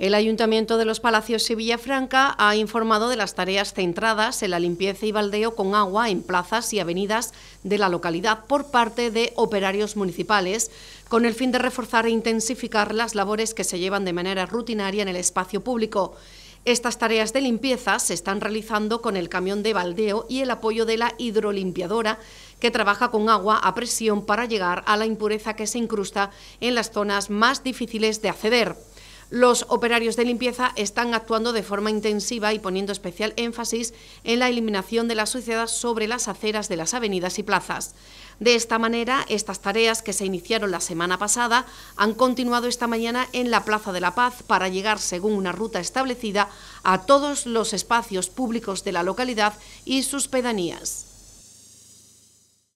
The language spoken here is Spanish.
El Ayuntamiento de los Palacios y Villafranca ha informado de las tareas centradas en la limpieza y baldeo con agua en plazas y avenidas de la localidad por parte de operarios municipales, con el fin de reforzar e intensificar las labores que se llevan de manera rutinaria en el espacio público. Estas tareas de limpieza se están realizando con el camión de baldeo y el apoyo de la hidrolimpiadora, que trabaja con agua a presión para llegar a la impureza que se incrusta en las zonas más difíciles de acceder. Los operarios de limpieza están actuando de forma intensiva y poniendo especial énfasis en la eliminación de las suciedad sobre las aceras de las avenidas y plazas. De esta manera, estas tareas que se iniciaron la semana pasada han continuado esta mañana en la Plaza de la Paz para llegar, según una ruta establecida, a todos los espacios públicos de la localidad y sus pedanías.